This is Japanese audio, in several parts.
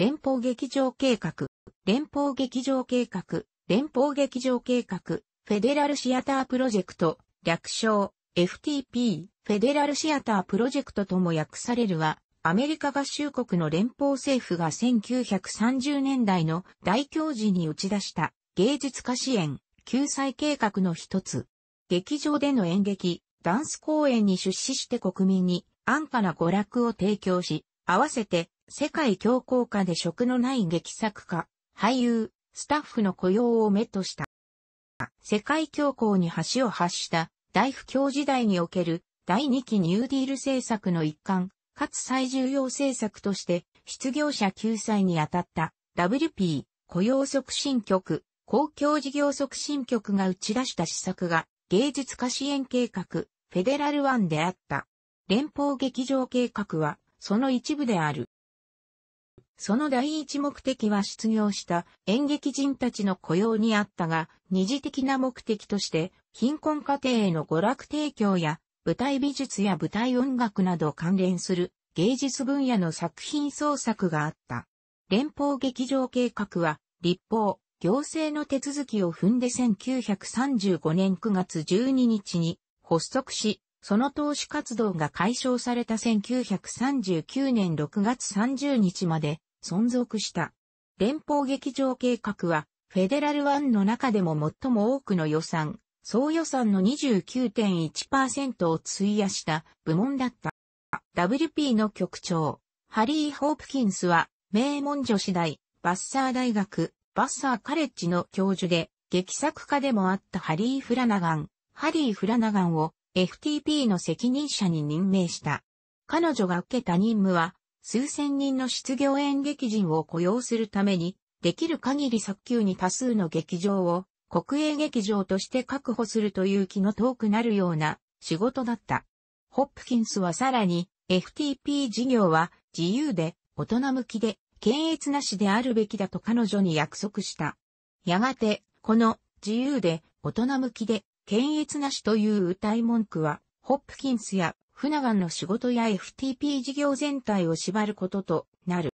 連邦劇場計画、連邦劇場計画、連邦劇場計画、フェデラルシアタープロジェクト、略称、FTP、フェデラルシアタープロジェクトとも訳されるは、アメリカ合衆国の連邦政府が1930年代の大教授に打ち出した芸術家支援、救済計画の一つ。劇場での演劇、ダンス公演に出資して国民に安価な娯楽を提供し、合わせて世界恐慌下で職のない劇作家、俳優、スタッフの雇用を目とした。世界恐慌に橋を発した大不況時代における第2期ニューディール政策の一環、かつ最重要政策として失業者救済に当たった WP 雇用促進局、公共事業促進局が打ち出した施策が芸術家支援計画、フェデラルワンであった。連邦劇場計画はその一部である。その第一目的は失業した演劇人たちの雇用にあったが、二次的な目的として、貧困家庭への娯楽提供や、舞台美術や舞台音楽など関連する芸術分野の作品創作があった。連邦劇場計画は、立法、行政の手続きを踏んで1935年9月12日に発足し、その投資活動が解消された1939年6月30日まで存続した。連邦劇場計画は、フェデラルワンの中でも最も多くの予算、総予算の29.1%を費やした部門だった。WP の局長、ハリー・ホープキンスは、名門女子大、バッサー大学、バッサーカレッジの教授で、劇作家でもあったハリー・フラナガン、ハリー・フラナガンを FTP の責任者に任命した。彼女が受けた任務は、数千人の失業演劇人を雇用するために、できる限り早急に多数の劇場を国営劇場として確保するという気の遠くなるような仕事だった。ホップキンスはさらに FTP 事業は自由で大人向きで検閲なしであるべきだと彼女に約束した。やがて、この自由で大人向きで検閲なしという謳い文句は、ホップキンスやフナガンの仕事や FTP 事業全体を縛ることとなる。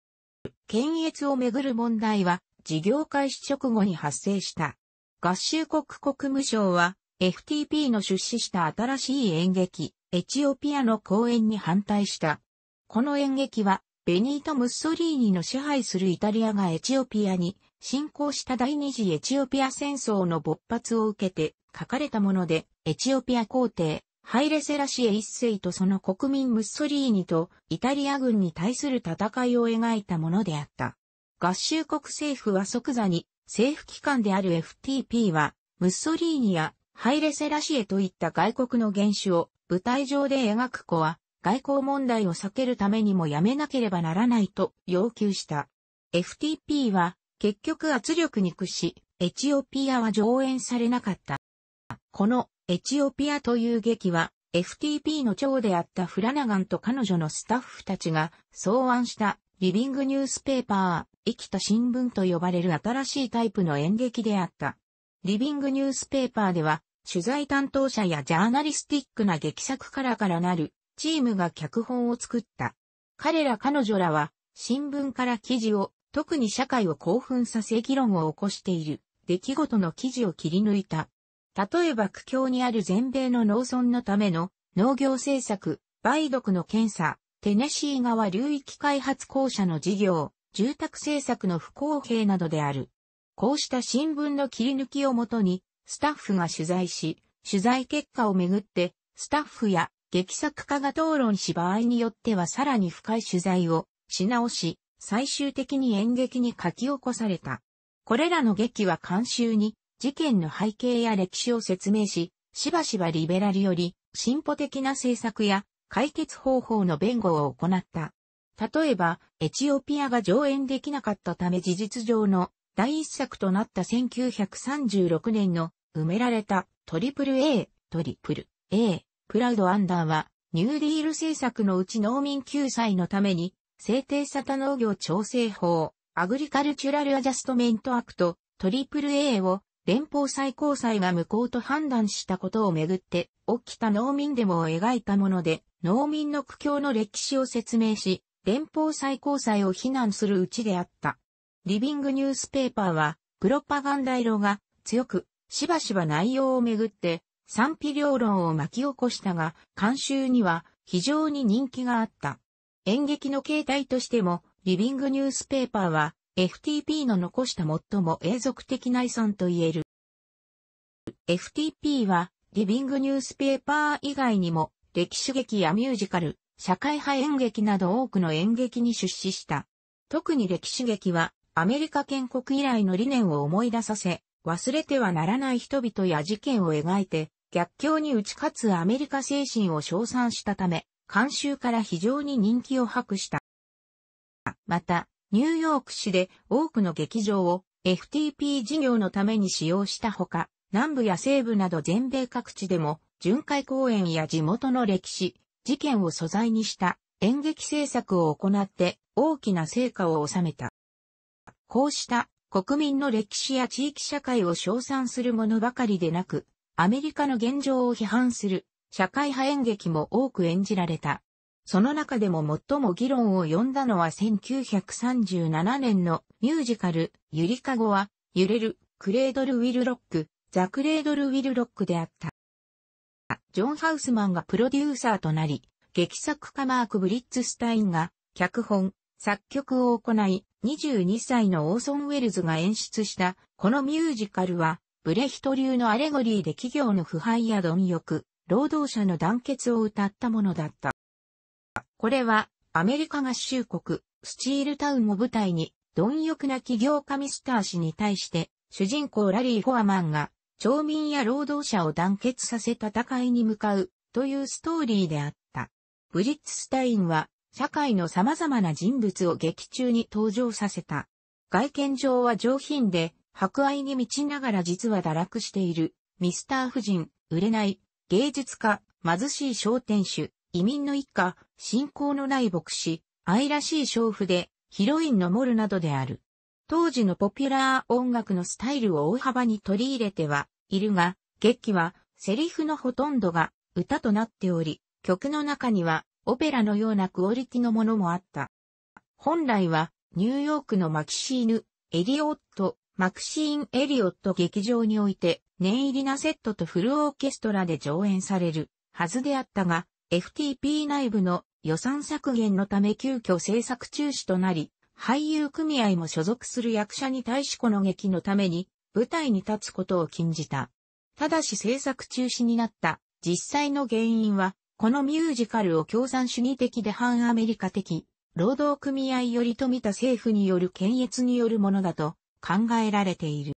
検閲をめぐる問題は、事業開始直後に発生した。合衆国国務省は、FTP の出資した新しい演劇、エチオピアの公演に反対した。この演劇は、ベニート・ムッソリーニの支配するイタリアがエチオピアに侵攻した第二次エチオピア戦争の勃発を受けて書かれたもので、エチオピア皇帝、ハイレセラシエ一世とその国民ムッソリーニとイタリア軍に対する戦いを描いたものであった。合衆国政府は即座に政府機関である FTP はムッソリーニやハイレセラシエといった外国の原種を舞台上で描く子は外交問題を避けるためにもやめなければならないと要求した。FTP は結局圧力に屈し、エチオピアは上演されなかった。このエチオピアという劇は FTP の長であったフラナガンと彼女のスタッフたちが草案したリビングニュースペーパー、生きた新聞と呼ばれる新しいタイプの演劇であった。リビングニュースペーパーでは取材担当者やジャーナリスティックな劇作からからなるチームが脚本を作った。彼ら彼女らは新聞から記事を特に社会を興奮させ議論を起こしている出来事の記事を切り抜いた例えば苦境にある全米の農村のための農業政策、梅毒の検査、テネシー川流域開発公社の事業、住宅政策の不公平などである。こうした新聞の切り抜きをもとに、スタッフが取材し、取材結果をめぐって、スタッフや劇作家が討論し場合によってはさらに深い取材をし直し、最終的に演劇に書き起こされた。これらの劇は監修に事件の背景や歴史を説明し、しばしばリベラルより進歩的な政策や解決方法の弁護を行った。例えば、エチオピアが上演できなかったため事実上の第一作となった1936年の埋められたトリプル A、トリプル A、プラウドアンダーは、ニューディール政策のうち農民救済のために、制定された農業調整法、アグリカルチュラルアジャストメントアクト、トリプル A を連邦最高裁が無効と判断したことをめぐって、起きた農民デモを描いたもので、農民の苦境の歴史を説明し、連邦最高裁を非難するうちであった。リビングニュースペーパーは、プロパガンダ色が強く、しばしば内容をめぐって、賛否両論を巻き起こしたが、監修には非常に人気があった。演劇の形態としても、リビングニュースペーパーは、FTP の残した最も永続的な遺産と言える。FTP は、リビングニュースペーパー以外にも、歴史劇やミュージカル、社会派演劇など多くの演劇に出資した。特に歴史劇は、アメリカ建国以来の理念を思い出させ、忘れてはならない人々や事件を描いて、逆境に打ち勝つアメリカ精神を称賛したため、監修から非常に人気を博した。また、ニューヨーク市で多くの劇場を FTP 事業のために使用したほか、南部や西部など全米各地でも巡回公演や地元の歴史、事件を素材にした演劇制作を行って大きな成果を収めた。こうした国民の歴史や地域社会を称賛するものばかりでなく、アメリカの現状を批判する社会派演劇も多く演じられた。その中でも最も議論を呼んだのは1937年のミュージカル、ゆりかごは、揺れる、クレードル・ウィル・ロック、ザ・クレードル・ウィル・ロックであった。ジョン・ハウスマンがプロデューサーとなり、劇作家マーク・ブリッツスタインが、脚本、作曲を行い、22歳のオーソン・ウェルズが演出した、このミュージカルは、ブレヒト流のアレゴリーで企業の腐敗や貪欲、労働者の団結を歌ったものだった。これは、アメリカ合衆国、スチールタウンを舞台に、貪欲な起業家ミスター氏に対して、主人公ラリー・フォアマンが、町民や労働者を団結させ戦いに向かう、というストーリーであった。ブリッツスタインは、社会の様々な人物を劇中に登場させた。外見上は上品で、博愛に満ちながら実は堕落している、ミスター夫人、売れない、芸術家、貧しい商店主、移民の一家、信仰のない牧師、愛らしい娼婦で、ヒロインのモルなどである。当時のポピュラー音楽のスタイルを大幅に取り入れてはいるが、劇はセリフのほとんどが歌となっており、曲の中にはオペラのようなクオリティのものもあった。本来はニューヨークのマキシーヌ、エリオット、マクシーン・エリオット劇場において念入りなセットとフルオーケストラで上演されるはずであったが、FTP 内部の予算削減のため急遽制作中止となり、俳優組合も所属する役者に対しこの劇のために舞台に立つことを禁じた。ただし制作中止になった実際の原因は、このミュージカルを共産主義的で反アメリカ的、労働組合よりと見た政府による検閲によるものだと考えられている。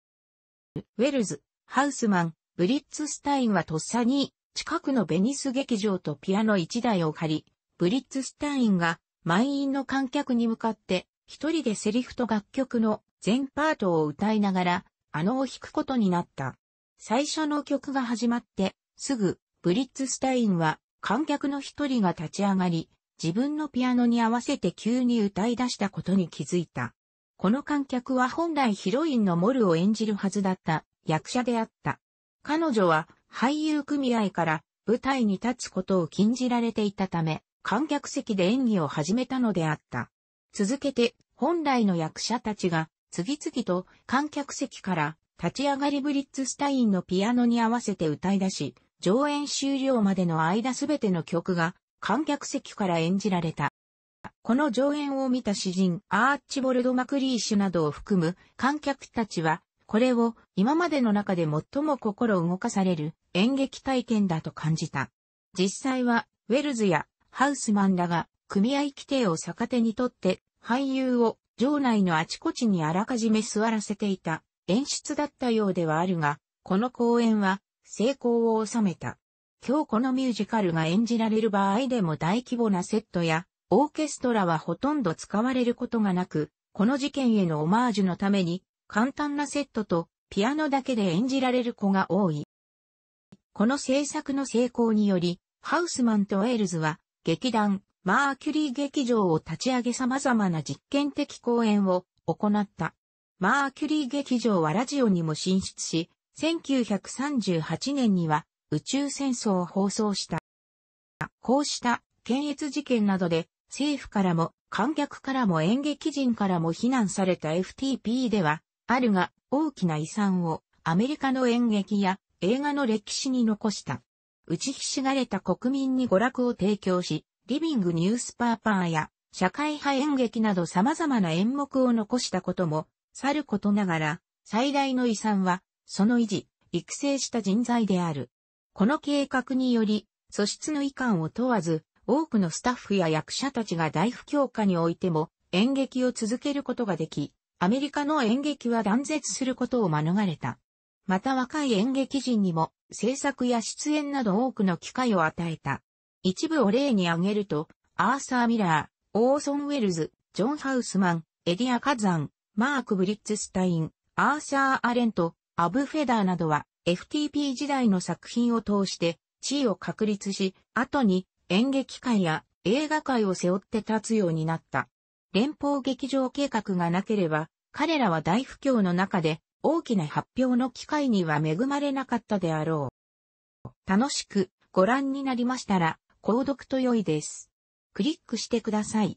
ウェルズ、ハウスマン、ブリッツスタインはとっさに近くのベニス劇場とピアノ1台を借り、ブリッツスタインが満員の観客に向かって一人でセリフと楽曲の全パートを歌いながら、あのを弾くことになった。最初の曲が始まって、すぐ、ブリッツスタインは観客の一人が立ち上がり、自分のピアノに合わせて急に歌い出したことに気づいた。この観客は本来ヒロインのモルを演じるはずだった役者であった。彼女は俳優組合から舞台に立つことを禁じられていたため、観客席で演技を始めたのであった。続けて、本来の役者たちが、次々と観客席から立ち上がりブリッツスタインのピアノに合わせて歌い出し、上演終了までの間すべての曲が観客席から演じられた。この上演を見た詩人アーチボルド・マクリーシュなどを含む観客たちはこれを今までの中で最も心動かされる演劇体験だと感じた。実際は、ウェルズやハウスマンらが組合規定を逆手にとって俳優を場内のあちこちにあらかじめ座らせていた演出だったようではあるが、この公演は成功を収めた。今日このミュージカルが演じられる場合でも大規模なセットやオーケストラはほとんど使われることがなく、この事件へのオマージュのために簡単なセットとピアノだけで演じられる子が多い。この制作の成功により、ハウスマンとウェールズは劇団マーキュリー劇場を立ち上げ様々な実験的講演を行った。マーキュリー劇場はラジオにも進出し、1938年には宇宙戦争を放送した。こうした検閲事件などで政府からも観客からも演劇人からも非難された FTP ではあるが、大きな遺産をアメリカの演劇や映画の歴史に残した。打ちひしがれた国民に娯楽を提供し、リビングニュースパーパーや社会派演劇など様々な演目を残したことも、さることながら、最大の遺産は、その維持、育成した人材である。この計画により、素質の遺憾を問わず、多くのスタッフや役者たちが大不況下においても演劇を続けることができ、アメリカの演劇は断絶することを免れた。また若い演劇人にも制作や出演など多くの機会を与えた。一部を例に挙げると、アーサー・ミラー、オーソン・ウェルズ、ジョン・ハウスマン、エディア・カザン、マーク・ブリッツスタイン、アーサー・アレント、アブ・フェダーなどは FTP 時代の作品を通して地位を確立し、後に演劇界や映画界を背負って立つようになった。連邦劇場計画がなければ、彼らは大不況の中で大きな発表の機会には恵まれなかったであろう。楽しくご覧になりましたら、購読と良いです。クリックしてください。